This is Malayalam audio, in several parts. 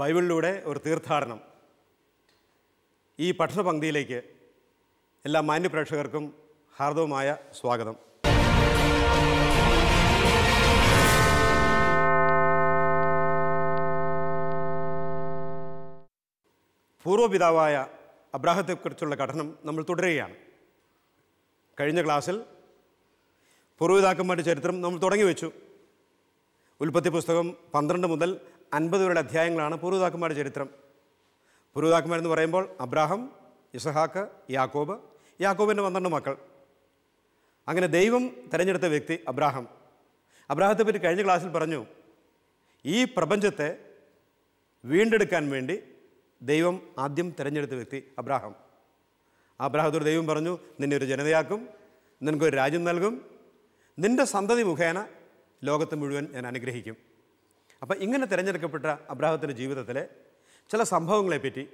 ബൈബിളിലൂടെ ഒരു തീർത്ഥാടനം ഈ പഠന പങ്ക്തിയിലേക്ക് എല്ലാ മാന്യപ്രേക്ഷകർക്കും ഹാർദവുമായ സ്വാഗതം പൂർവ്വപിതാവായ അബ്രാഹത്തെക്കുറിച്ചുള്ള കഠനം നമ്മൾ തുടരുകയാണ് കഴിഞ്ഞ ക്ലാസ്സിൽ പൂർവ്വപിതാക്കന്മാരുടെ ചരിത്രം നമ്മൾ തുടങ്ങി വെച്ചു ഉൽപ്പത്തി പുസ്തകം പന്ത്രണ്ട് മുതൽ അൻപത് പേരുടെ അധ്യായങ്ങളാണ് പൂർവ്വതാക്കന്മാരുടെ ചരിത്രം പൂർവ്വതാക്കന്മാരെന്ന് പറയുമ്പോൾ അബ്രാഹം ഇസഹാക്ക് യാക്കോബ് യാക്കോബിൻ്റെ പന്ത്രണ്ട് മക്കൾ അങ്ങനെ ദൈവം തിരഞ്ഞെടുത്ത വ്യക്തി അബ്രാഹം അബ്രാഹത്തെ പറ്റി കഴിഞ്ഞ ക്ലാസ്സിൽ പറഞ്ഞു ഈ പ്രപഞ്ചത്തെ വീണ്ടെടുക്കാൻ വേണ്ടി ദൈവം ആദ്യം തിരഞ്ഞെടുത്ത വ്യക്തി അബ്രാഹം അബ്രാഹത്തോട് ദൈവം പറഞ്ഞു നിന്നെ ഒരു ജനതയാക്കും നിനക്കൊരു രാജ്യം നൽകും നിൻ്റെ സന്തതി മുഖേന ലോകത്ത് മുഴുവൻ ഞാൻ അനുഗ്രഹിക്കും അപ്പോൾ ഇങ്ങനെ തിരഞ്ഞെടുക്കപ്പെട്ട അബ്രാഹത്തിൻ്റെ ജീവിതത്തിലെ ചില സംഭവങ്ങളെപ്പറ്റി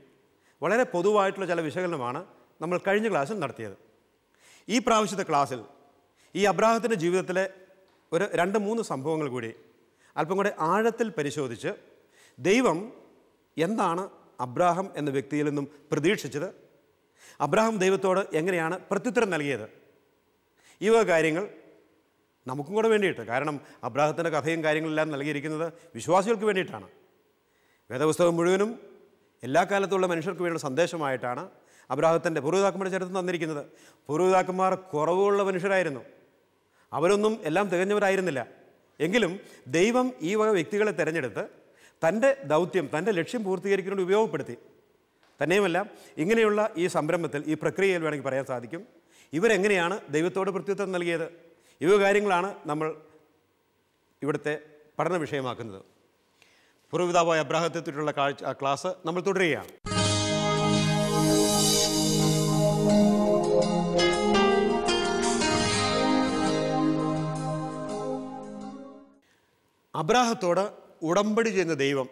വളരെ പൊതുവായിട്ടുള്ള ചില വിശകലനമാണ് നമ്മൾ കഴിഞ്ഞ ക്ലാസ്സിൽ നടത്തിയത് ഈ പ്രാവശ്യത്തെ ക്ലാസ്സിൽ ഈ അബ്രാഹത്തിൻ്റെ ജീവിതത്തിലെ ഒരു രണ്ട് മൂന്ന് സംഭവങ്ങൾ കൂടി അല്പം കൂടെ ആഴത്തിൽ പരിശോധിച്ച് ദൈവം എന്താണ് അബ്രാഹം എന്ന വ്യക്തിയിൽ നിന്നും പ്രതീക്ഷിച്ചത് അബ്രാഹം ദൈവത്തോട് എങ്ങനെയാണ് പ്രത്യുത്തരം നൽകിയത് ഈ വക കാര്യങ്ങൾ നമുക്കും കൂടെ വേണ്ടിയിട്ട് കാരണം അബ്രാഹത്തിൻ്റെ കഥയും കാര്യങ്ങളെല്ലാം നൽകിയിരിക്കുന്നത് വിശ്വാസികൾക്ക് വേണ്ടിയിട്ടാണ് വേദപുസ്തകം മുഴുവനും എല്ലാ കാലത്തുള്ള മനുഷ്യർക്ക് വേണ്ടിയുള്ള സന്ദേശമായിട്ടാണ് അബ്രാഹത്തിൻ്റെ പൂർവിതാക്കന്മാരുടെ ചരിത്രം തന്നിരിക്കുന്നത് പൂർവിതാക്കന്മാർ കുറവുള്ള മനുഷ്യരായിരുന്നു അവരൊന്നും എല്ലാം തികഞ്ഞവരായിരുന്നില്ല എങ്കിലും ദൈവം ഈ വക വ്യക്തികളെ തിരഞ്ഞെടുത്ത് തൻ്റെ ദൗത്യം തൻ്റെ ലക്ഷ്യം പൂർത്തീകരിക്കുന്നതിന് ഉപയോഗപ്പെടുത്തി തന്നെയുമല്ല ഇങ്ങനെയുള്ള ഈ സംരംഭത്തിൽ ഈ പ്രക്രിയയിൽ വേണമെങ്കിൽ പറയാൻ സാധിക്കും ഇവരെങ്ങനെയാണ് ദൈവത്തോട് പ്രത്യുത്വം നൽകിയത് ഇവ കാര്യങ്ങളാണ് നമ്മൾ ഇവിടുത്തെ പഠന വിഷയമാക്കുന്നത് പൂർവ്വപിതാവായ അബ്രാഹത്തെ ചുറ്റുള്ള കാഴ്ച ക്ലാസ് നമ്മൾ തുടരുകയാണ് അബ്രാഹത്തോട് ഉടമ്പടി ചെയ്യുന്ന ദൈവം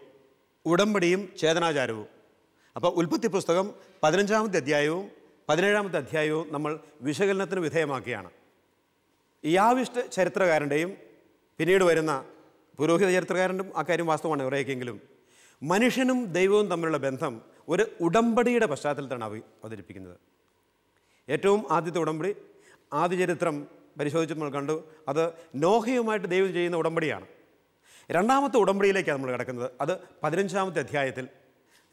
ഉടമ്പടിയും ചേതനാചാരവും അപ്പോൾ ഉൽപ്പത്തി പുസ്തകം പതിനഞ്ചാമത്തെ അധ്യായവും പതിനേഴാമത്തെ അധ്യായവും നമ്മൾ വിശകലനത്തിന് വിധേയമാക്കിയാണ് യാവിഷ്ട ചരിത്രകാരൻ്റെയും പിന്നീട് വരുന്ന പുരോഹിത ചരിത്രകാരനും അക്കാര്യം വാസ്തവമാണ് എവിടെയൊക്കെയെങ്കിലും മനുഷ്യനും ദൈവവും തമ്മിലുള്ള ബന്ധം ഒരു ഉടമ്പടിയുടെ പശ്ചാത്തലത്തിലാണ് അവ അവതരിപ്പിക്കുന്നത് ഏറ്റവും ആദ്യത്തെ ഉടമ്പടി ചരിത്രം പരിശോധിച്ച് നമ്മൾ കണ്ടു അത് നോഹയുമായിട്ട് ദൈവം ചെയ്യുന്ന ഉടമ്പടിയാണ് രണ്ടാമത്തെ ഉടമ്പടിയിലേക്കാണ് നമ്മൾ കിടക്കുന്നത് അത് പതിനഞ്ചാമത്തെ അധ്യായത്തിൽ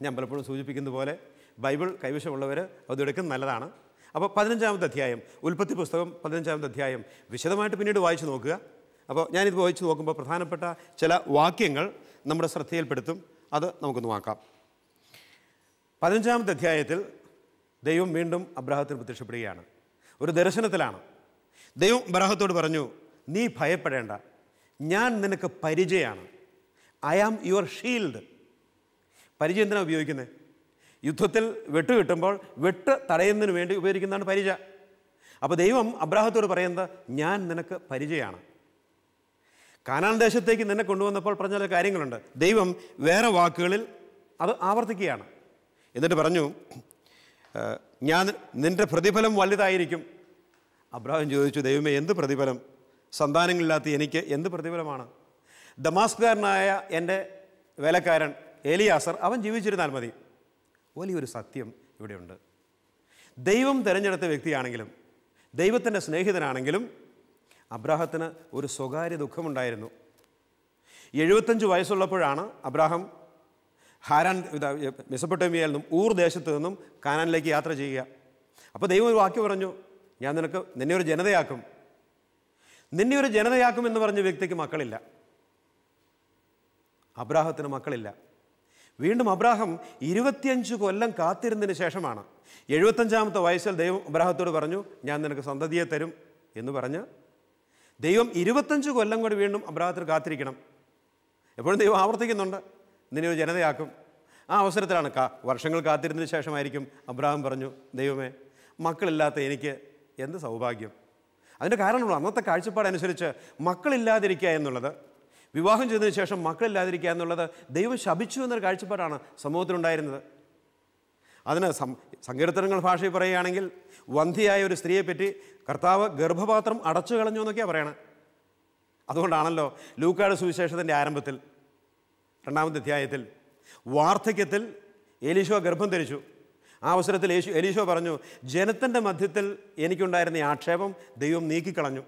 ഞാൻ പലപ്പോഴും സൂചിപ്പിക്കുന്നത് പോലെ ബൈബിൾ കൈവശമുള്ളവർ അതെടുക്കുന്നത് നല്ലതാണ് അപ്പോൾ പതിനഞ്ചാമത്തെ അധ്യായം ഉൽപ്പത്തി പുസ്തകം പതിനഞ്ചാമത്തെ അധ്യായം വിശദമായിട്ട് പിന്നീട് വായിച്ചു നോക്കുക അപ്പോൾ ഞാനിത് വായിച്ചു നോക്കുമ്പോൾ പ്രധാനപ്പെട്ട ചില വാക്യങ്ങൾ നമ്മുടെ ശ്രദ്ധയിൽപ്പെടുത്തും അത് നമുക്ക് നോക്കാം പതിനഞ്ചാമത്തെ അധ്യായത്തിൽ ദൈവം വീണ്ടും അബ്രാഹത്തിന് പ്രത്യക്ഷപ്പെടുകയാണ് ഒരു ദർശനത്തിലാണ് ദൈവം അബ്രാഹത്തോട് പറഞ്ഞു നീ ഭയപ്പെടേണ്ട ഞാൻ നിനക്ക് പരിചയമാണ് ഐ ആം യുവർ ഷീൽഡ് പരിചയം എന്തിനാണ് ഉപയോഗിക്കുന്നത് യുദ്ധത്തിൽ വെട്ട് കിട്ടുമ്പോൾ വെട്ട് തടയുന്നതിന് വേണ്ടി ഉപയോഗിക്കുന്നതാണ് പരിച അപ്പോൾ ദൈവം അബ്രാഹത്തോട് പറയുന്നത് ഞാൻ നിനക്ക് പരിചയമാണ് കാനാൻ ദേശത്തേക്ക് നിന്നെ കൊണ്ടുവന്നപ്പോൾ പറഞ്ഞ ചില കാര്യങ്ങളുണ്ട് ദൈവം വേറെ വാക്കുകളിൽ അത് ആവർത്തിക്കുകയാണ് എന്നിട്ട് പറഞ്ഞു ഞാൻ നിൻ്റെ പ്രതിഫലം വലുതായിരിക്കും അബ്രാഹം ചോദിച്ചു ദൈവമേ എന്ത് പ്രതിഫലം സന്താനങ്ങളില്ലാത്ത എനിക്ക് എന്ത് പ്രതിഫലമാണ് ദമാസ്കാരനായ എൻ്റെ വേലക്കാരൻ ഏലിയാസർ അവൻ ജീവിച്ചിരുന്നാൽ മതി വലിയൊരു സത്യം ഇവിടെയുണ്ട് ദൈവം തിരഞ്ഞെടുത്ത വ്യക്തിയാണെങ്കിലും ദൈവത്തിൻ്റെ സ്നേഹിതനാണെങ്കിലും അബ്രാഹത്തിന് ഒരു സ്വകാര്യ ദുഃഖമുണ്ടായിരുന്നു എഴുപത്തഞ്ച് വയസ്സുള്ളപ്പോഴാണ് അബ്രാഹം ഹാരാൻ മെസ്സപ്പെട്ടോമിയയിൽ നിന്നും ഊർ ദേശത്ത് നിന്നും കാനാനിലേക്ക് യാത്ര ചെയ്യുക അപ്പോൾ ദൈവം ഒരു വാക്ക് പറഞ്ഞു ഞാൻ നിനക്ക് നിന്നെ ഒരു ജനതയാക്കും നിന്നെ ഒരു ജനതയാക്കും എന്ന് പറഞ്ഞ വ്യക്തിക്ക് മക്കളില്ല അബ്രാഹത്തിന് മക്കളില്ല വീണ്ടും അബ്രാഹം ഇരുപത്തിയഞ്ച് കൊല്ലം കാത്തിരുന്നതിന് ശേഷമാണ് എഴുപത്തഞ്ചാമത്തെ വയസ്സിൽ ദൈവം അബ്രാഹത്തോട് പറഞ്ഞു ഞാൻ നിനക്ക് സന്തതിയെ തരും എന്ന് പറഞ്ഞ് ദൈവം ഇരുപത്തഞ്ച് കൊല്ലം കൂടി വീണ്ടും അബ്രാഹത്തിന് കാത്തിരിക്കണം എപ്പോഴും ദൈവം ആവർത്തിക്കുന്നുണ്ട് നിന്നെ ഒരു ജനതയാക്കും ആ അവസരത്തിലാണ് കാ വർഷങ്ങൾ കാത്തിരുന്നതിന് ശേഷമായിരിക്കും അബ്രാഹം പറഞ്ഞു ദൈവമേ മക്കളില്ലാത്ത എനിക്ക് എന്ത് സൗഭാഗ്യം അതിൻ്റെ കാരണമുള്ള അന്നത്തെ കാഴ്ചപ്പാടനുസരിച്ച് മക്കളില്ലാതിരിക്കുക എന്നുള്ളത് വിവാഹം ചെയ്തതിന് ശേഷം മക്കളില്ലാതിരിക്കുക എന്നുള്ളത് ദൈവം ശപിച്ചു എന്നൊരു കാഴ്ചപ്പാടാണ് സമൂഹത്തിലുണ്ടായിരുന്നത് അതിന് സങ്കീർത്തനങ്ങൾ ഭാഷയിൽ പറയുകയാണെങ്കിൽ വന്ധിയായ ഒരു സ്ത്രീയെ പറ്റി കർത്താവ് ഗർഭപാത്രം അടച്ചു കളഞ്ഞു എന്നൊക്കെയാണ് പറയണത് അതുകൊണ്ടാണല്ലോ ലൂക്കാട് സുവിശേഷത്തിൻ്റെ ആരംഭത്തിൽ രണ്ടാമത്തെ അധ്യായത്തിൽ വാർദ്ധക്യത്തിൽ എലീശോ ഗർഭം ധരിച്ചു ആ അവസരത്തിൽ യേശു എലീശോ പറഞ്ഞു ജനത്തിൻ്റെ മധ്യത്തിൽ എനിക്കുണ്ടായിരുന്ന ആക്ഷേപം ദൈവം നീക്കിക്കളഞ്ഞു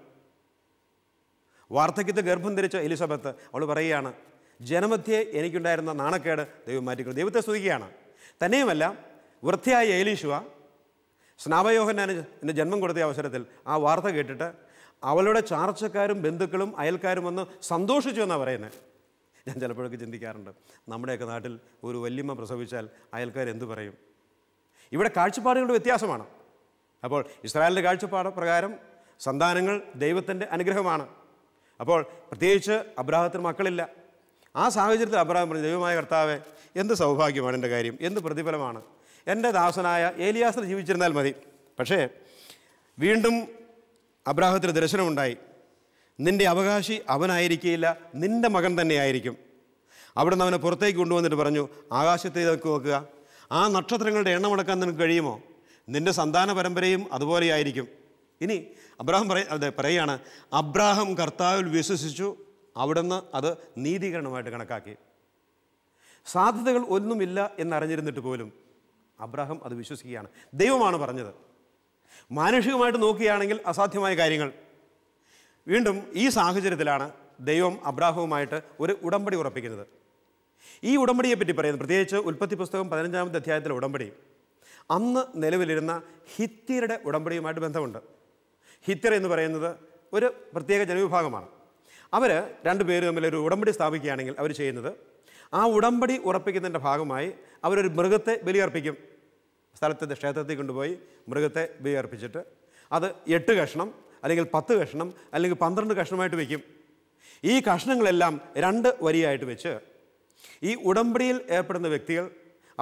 വാർദ്ധക്യത്തിൽ ഗർഭം ധരിച്ച എലിസബത്ത് അവൾ പറയുകയാണ് ജനമധ്യെ എനിക്കുണ്ടായിരുന്ന നാണക്കേട് ദൈവം മാറ്റിക്കൊണ്ട് ദൈവത്തെ സ്തുതിക്കുകയാണ് തന്നെയുമല്ല വൃത്തിയായ ഏലീശുവ എൻ്റെ ജന്മം കൊടുത്ത അവസരത്തിൽ ആ വാർത്ത കേട്ടിട്ട് അവളുടെ ചാർച്ചക്കാരും ബന്ധുക്കളും അയൽക്കാരും വന്ന് സന്തോഷിച്ചു എന്നാണ് പറയുന്നത് ഞാൻ ചിലപ്പോഴൊക്കെ ചിന്തിക്കാറുണ്ട് നമ്മുടെയൊക്കെ നാട്ടിൽ ഒരു വല്യമ്മ പ്രസവിച്ചാൽ അയൽക്കാർ എന്തു പറയും ഇവിടെ കാഴ്ചപ്പാടുകളുടെ വ്യത്യാസമാണ് അപ്പോൾ ഇസ്രായേലിൻ്റെ കാഴ്ചപ്പാട് പ്രകാരം സന്താനങ്ങൾ ദൈവത്തിൻ്റെ അനുഗ്രഹമാണ് അപ്പോൾ പ്രത്യേകിച്ച് അബ്രാഹത്തിന് മക്കളില്ല ആ സാഹചര്യത്തിൽ അബ്രാഹം പറഞ്ഞു ദൈവമായ കർത്താവെ എന്ത് സൗഭാഗ്യമാണ് എൻ്റെ കാര്യം എന്ത് പ്രതിഫലമാണ് എൻ്റെ ദാസനായ ഏലിയാസിൽ ജീവിച്ചിരുന്നാൽ മതി പക്ഷേ വീണ്ടും അബ്രാഹത്തിന് ദർശനമുണ്ടായി നിൻ്റെ അവകാശി അവനായിരിക്കില്ല നിൻ്റെ മകൻ തന്നെയായിരിക്കും അവിടെ നിന്ന് അവനെ പുറത്തേക്ക് കൊണ്ടുവന്നിട്ട് പറഞ്ഞു ആകാശത്തേക്ക് നോക്കുക ആ നക്ഷത്രങ്ങളുടെ എണ്ണമടക്കാൻ നിനക്ക് കഴിയുമോ നിൻ്റെ സന്താന പരമ്പരയും അതുപോലെയായിരിക്കും ഇനി അബ്രാഹം പറയ അതെ പറയുകയാണ് അബ്രാഹം കർത്താവിൽ വിശ്വസിച്ചു അവിടുന്ന് അത് നീതീകരണമായിട്ട് കണക്കാക്കി സാധ്യതകൾ ഒന്നുമില്ല എന്നറിഞ്ഞിരുന്നിട്ട് പോലും അബ്രാഹം അത് വിശ്വസിക്കുകയാണ് ദൈവമാണ് പറഞ്ഞത് മാനുഷികമായിട്ട് നോക്കുകയാണെങ്കിൽ അസാധ്യമായ കാര്യങ്ങൾ വീണ്ടും ഈ സാഹചര്യത്തിലാണ് ദൈവം അബ്രാഹവുമായിട്ട് ഒരു ഉടമ്പടി ഉറപ്പിക്കുന്നത് ഈ ഉടമ്പടിയെ പറ്റി പറയുന്നത് പ്രത്യേകിച്ച് ഉൽപ്പത്തി പുസ്തകം പതിനഞ്ചാമത്തെ അധ്യായത്തിലെ ഉടമ്പടി അന്ന് നിലവിലിരുന്ന ഹിത്തിയുടെ ഉടമ്പടിയുമായിട്ട് ബന്ധമുണ്ട് ഹിത്തർ എന്ന് പറയുന്നത് ഒരു പ്രത്യേക ജനവിഭാഗമാണ് അവർ രണ്ട് പേര് തമ്മിൽ ഒരു ഉടമ്പടി സ്ഥാപിക്കുകയാണെങ്കിൽ അവർ ചെയ്യുന്നത് ആ ഉടമ്പടി ഉറപ്പിക്കുന്നതിൻ്റെ ഭാഗമായി അവരൊരു മൃഗത്തെ ബലിയർപ്പിക്കും സ്ഥലത്തെ ക്ഷേത്രത്തിൽ കൊണ്ടുപോയി മൃഗത്തെ ബലിയർപ്പിച്ചിട്ട് അത് എട്ട് കഷ്ണം അല്ലെങ്കിൽ പത്ത് കഷ്ണം അല്ലെങ്കിൽ പന്ത്രണ്ട് കഷ്ണമായിട്ട് വയ്ക്കും ഈ കഷ്ണങ്ങളെല്ലാം രണ്ട് വരിയായിട്ട് വെച്ച് ഈ ഉടമ്പടിയിൽ ഏർപ്പെടുന്ന വ്യക്തികൾ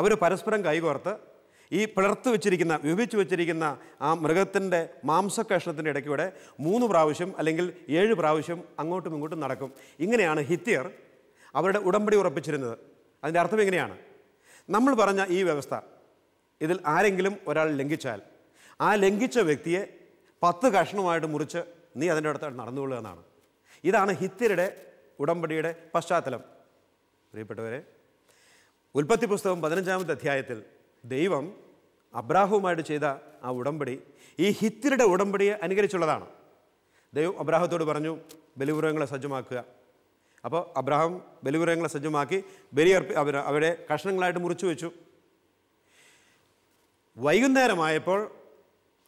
അവർ പരസ്പരം കൈകോർത്ത് ഈ പിളർത്ത് വെച്ചിരിക്കുന്ന വിഭജിച്ച് വെച്ചിരിക്കുന്ന ആ മൃഗത്തിൻ്റെ മാംസകഷ്ണത്തിൻ്റെ ഇടയ്ക്കൂടെ മൂന്ന് പ്രാവശ്യം അല്ലെങ്കിൽ ഏഴ് പ്രാവശ്യം അങ്ങോട്ടും ഇങ്ങോട്ടും നടക്കും ഇങ്ങനെയാണ് ഹിത്യർ അവരുടെ ഉടമ്പടി ഉറപ്പിച്ചിരുന്നത് അതിൻ്റെ അർത്ഥം എങ്ങനെയാണ് നമ്മൾ പറഞ്ഞ ഈ വ്യവസ്ഥ ഇതിൽ ആരെങ്കിലും ഒരാൾ ലംഘിച്ചാൽ ആ ലംഘിച്ച വ്യക്തിയെ പത്ത് കഷ്ണമായിട്ട് മുറിച്ച് നീ അതിൻ്റെ അടുത്തായിട്ട് നടന്നുകൊള്ളുക എന്നാണ് ഇതാണ് ഹിത്യരുടെ ഉടമ്പടിയുടെ പശ്ചാത്തലം പ്രിയപ്പെട്ടവരെ ഉൽപ്പത്തി പുസ്തകം പതിനഞ്ചാമത്തെ അധ്യായത്തിൽ ദൈവം അബ്രാഹുവുമായിട്ട് ചെയ്ത ആ ഉടമ്പടി ഈ ഹിത്തിരുടെ ഉടമ്പടിയെ അനുകരിച്ചുള്ളതാണ് ദൈവം അബ്രാഹത്തോട് പറഞ്ഞു ബലിപുരങ്ങളെ സജ്ജമാക്കുക അപ്പോൾ അബ്രാഹം ബലിപുരങ്ങളെ സജ്ജമാക്കി ബലിയർപ്പി അവർ അവരെ കഷ്ണങ്ങളായിട്ട് മുറിച്ചു വെച്ചു വൈകുന്നേരമായപ്പോൾ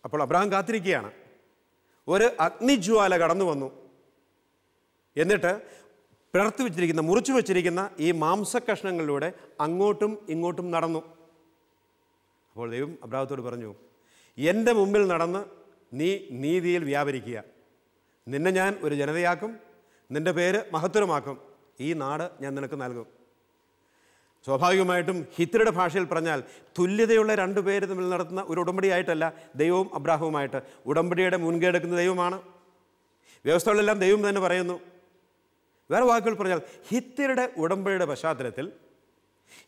അപ്പോൾ അബ്രാഹം കാത്തിരിക്കുകയാണ് ഒരു അഗ്നിജ്വാല കടന്നു വന്നു എന്നിട്ട് പിളർത്തി വെച്ചിരിക്കുന്ന മുറിച്ചു വെച്ചിരിക്കുന്ന ഈ കഷ്ണങ്ങളിലൂടെ അങ്ങോട്ടും ഇങ്ങോട്ടും നടന്നു അപ്പോൾ ദൈവം അബ്രാഹത്തോട് പറഞ്ഞു എൻ്റെ മുമ്പിൽ നടന്ന് നീ നീതിയിൽ വ്യാപരിക്കുക നിന്നെ ഞാൻ ഒരു ജനതയാക്കും നിൻ്റെ പേര് മഹത്വരമാക്കും ഈ നാട് ഞാൻ നിനക്ക് നൽകും സ്വാഭാവികമായിട്ടും ഹിത്രയുടെ ഭാഷയിൽ പറഞ്ഞാൽ തുല്യതയുള്ള രണ്ടു പേര് തമ്മിൽ നടത്തുന്ന ഒരു ഉടമ്പടിയായിട്ടല്ല ദൈവവും അബ്രാഹവുമായിട്ട് ഉടമ്പടിയുടെ മുൻകൈയെടുക്കുന്ന ദൈവമാണ് വ്യവസ്ഥകളെല്ലാം ദൈവം തന്നെ പറയുന്നു വേറെ വാക്കുകൾ പറഞ്ഞാൽ ഹിത്യരുടെ ഉടമ്പടിയുടെ പശ്ചാത്തലത്തിൽ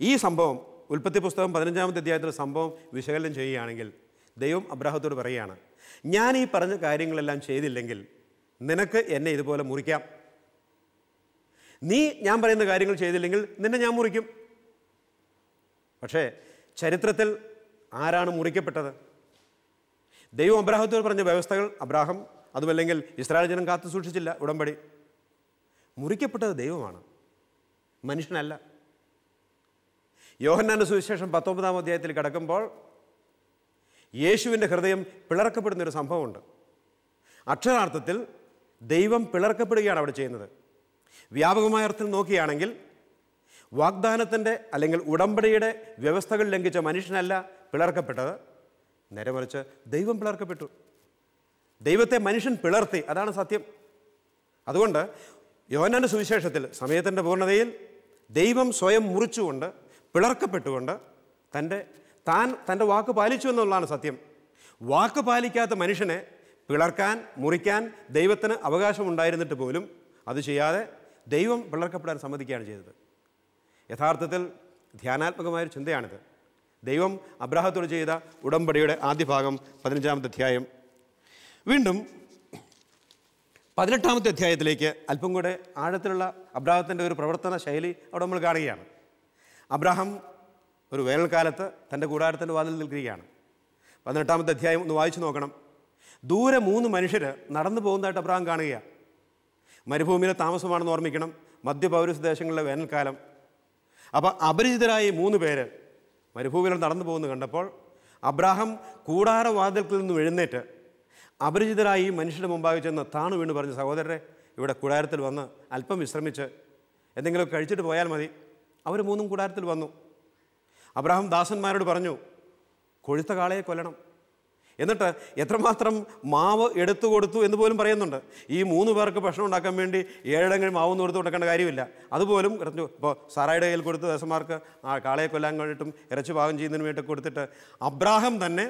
ഈ സംഭവം ഉൽപ്പത്തി പുസ്തകം പതിനഞ്ചാമത്തെ അധ്യായത്തിൽ സംഭവം വിശകലനം ചെയ്യുകയാണെങ്കിൽ ദൈവം അബ്രാഹത്തോട് പറയുകയാണ് ഞാൻ ഈ പറഞ്ഞ കാര്യങ്ങളെല്ലാം ചെയ്തില്ലെങ്കിൽ നിനക്ക് എന്നെ ഇതുപോലെ മുറിക്കാം നീ ഞാൻ പറയുന്ന കാര്യങ്ങൾ ചെയ്തില്ലെങ്കിൽ നിന്നെ ഞാൻ മുറിക്കും പക്ഷേ ചരിത്രത്തിൽ ആരാണ് മുറിക്കപ്പെട്ടത് ദൈവം അബ്രാഹത്തോട് പറഞ്ഞ വ്യവസ്ഥകൾ അബ്രാഹം അതുമല്ലെങ്കിൽ ഇസ്രായേൽ ജനം കാത്തു സൂക്ഷിച്ചില്ല ഉടമ്പടി മുറിക്കപ്പെട്ടത് ദൈവമാണ് മനുഷ്യനല്ല യോഹന്നാന സുവിശേഷം പത്തൊമ്പതാം അധ്യായത്തിൽ കിടക്കുമ്പോൾ യേശുവിൻ്റെ ഹൃദയം പിളർക്കപ്പെടുന്നൊരു സംഭവമുണ്ട് അക്ഷരാർത്ഥത്തിൽ ദൈവം പിളർക്കപ്പെടുകയാണ് അവിടെ ചെയ്യുന്നത് വ്യാപകമായ അർത്ഥം നോക്കുകയാണെങ്കിൽ വാഗ്ദാനത്തിൻ്റെ അല്ലെങ്കിൽ ഉടമ്പടിയുടെ വ്യവസ്ഥകൾ ലംഘിച്ച മനുഷ്യനല്ല പിളർക്കപ്പെട്ടത് നേരെ മറിച്ച് ദൈവം പിളർക്കപ്പെട്ടു ദൈവത്തെ മനുഷ്യൻ പിളർത്തി അതാണ് സത്യം അതുകൊണ്ട് യോനാൻ്റെ സുവിശേഷത്തിൽ സമയത്തിൻ്റെ പൂർണ്ണതയിൽ ദൈവം സ്വയം മുറിച്ചുകൊണ്ട് പിളർക്കപ്പെട്ടുകൊണ്ട് തൻ്റെ താൻ തൻ്റെ വാക്ക് പാലിച്ചു എന്നുള്ളതാണ് സത്യം വാക്ക് പാലിക്കാത്ത മനുഷ്യനെ പിളർക്കാൻ മുറിക്കാൻ ദൈവത്തിന് അവകാശമുണ്ടായിരുന്നിട്ട് പോലും അത് ചെയ്യാതെ ദൈവം പിളർക്കപ്പെടാൻ സമ്മതിക്കുകയാണ് ചെയ്തത് യഥാർത്ഥത്തിൽ ധ്യാനാത്മകമായൊരു ചിന്തയാണിത് ദൈവം അബ്രാഹത്തോട് ചെയ്ത ഉടമ്പടിയുടെ ആദ്യ ഭാഗം പതിനഞ്ചാമത്തെ അധ്യായം വീണ്ടും പതിനെട്ടാമത്തെ അധ്യായത്തിലേക്ക് അല്പം കൂടെ ആഴത്തിലുള്ള അബ്രാഹത്തിൻ്റെ ഒരു പ്രവർത്തന ശൈലി അവിടെ നമ്മൾ കാണുകയാണ് അബ്രഹാം ഒരു വേനൽക്കാലത്ത് തൻ്റെ കൂടാരത്തിൻ്റെ വാതിൽ നിൽക്കുകയാണ് പതിനെട്ടാമത്തെ അധ്യായം ഒന്ന് വായിച്ചു നോക്കണം ദൂരെ മൂന്ന് മനുഷ്യർ നടന്നു പോകുന്നതായിട്ട് അബ്രഹാം കാണുകയാണ് മരുഭൂമിയിലെ താമസമാണെന്ന് ഓർമ്മിക്കണം മധ്യപൗരസ് ദേശങ്ങളിലെ വേനൽക്കാലം അപ്പോൾ അപരിചിതരായ മൂന്ന് പേര് മരുഭൂമിയിൽ നടന്നു പോകുന്നു കണ്ടപ്പോൾ അബ്രാഹം കൂടാരവാതിൽക്കിൽ നിന്ന് എഴുന്നേറ്റ് അപരിചിതരായി മനുഷ്യരുടെ മുമ്പാകെ ചെന്ന് താണു വീണ് പറഞ്ഞു സഹോദരരെ ഇവിടെ കൂടാരത്തിൽ വന്ന് അല്പം വിശ്രമിച്ച് എന്തെങ്കിലും കഴിച്ചിട്ട് പോയാൽ മതി അവർ മൂന്നും കൂടാരത്തിൽ വന്നു അബ്രാഹം ദാസന്മാരോട് പറഞ്ഞു കൊഴുത്ത കാളയെ കൊല്ലണം എന്നിട്ട് എത്രമാത്രം മാവ് എടുത്തു കൊടുത്തു എന്ന് പോലും പറയുന്നുണ്ട് ഈ മൂന്ന് പേർക്ക് ഭക്ഷണം ഉണ്ടാക്കാൻ വേണ്ടി ഏഴടങ്ങൾ മാവൊന്നും കൊടുത്തു കൊടുക്കേണ്ട കാര്യമില്ല അതുപോലും പറഞ്ഞു ഇപ്പോൾ സാറായുടെ കയ്യിൽ കൊടുത്ത് ദാസന്മാർക്ക് ആ കാളയെ കൊല്ലാൻ വേണ്ടിയിട്ടും ഇറച്ചി പാകം ചെയ്യുന്നതിന് വേണ്ടി കൊടുത്തിട്ട് അബ്രാഹം തന്നെ